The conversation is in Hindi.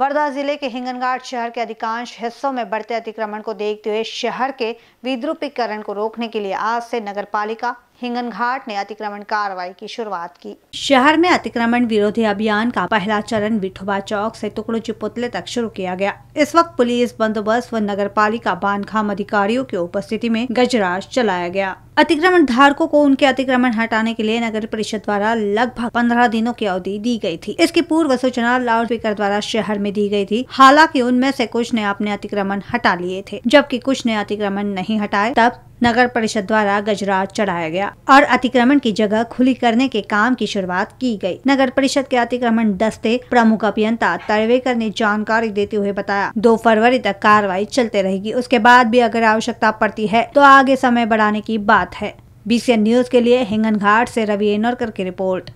वर्धा जिले के हिंगनघाट शहर के अधिकांश हिस्सों में बढ़ते अतिक्रमण को देखते हुए शहर के विद्रुपीकरण को रोकने के लिए आज से नगर पालिका हिंगन घाट ने अतिक्रमण कार्रवाई की शुरुआत की शहर में अतिक्रमण विरोधी अभियान का पहला चरण विठोबा चौक से टुकड़ो पुतले तक शुरू किया गया इस वक्त पुलिस बंदोबस्त व नगर पालिका खाम अधिकारियों की उपस्थिति में गजराज चलाया गया अतिक्रमण धारकों को उनके अतिक्रमण हटाने के लिए नगर परिषद द्वारा लगभग पंद्रह दिनों की अवधि दी गई थी इसकी पूर्व सूचना लाउड स्पीकर द्वारा शहर में दी गई थी हालांकि उनमें से कुछ ने अपने अतिक्रमण हटा लिए थे जबकि कुछ ने अतिक्रमण नहीं हटाए तब नगर परिषद द्वारा गजराज चढ़ाया गया और अतिक्रमण की जगह खुली करने के काम की शुरुआत की गई। नगर परिषद के अतिक्रमण दस्ते प्रमुख अभियंता तड़वेकर ने जानकारी देते हुए बताया दो फरवरी तक कार्रवाई चलते रहेगी उसके बाद भी अगर आवश्यकता पड़ती है तो आगे समय बढ़ाने की बात है बीसीएन न्यूज के लिए हिंगन घाट ऐसी रवि एनोरकर की रिपोर्ट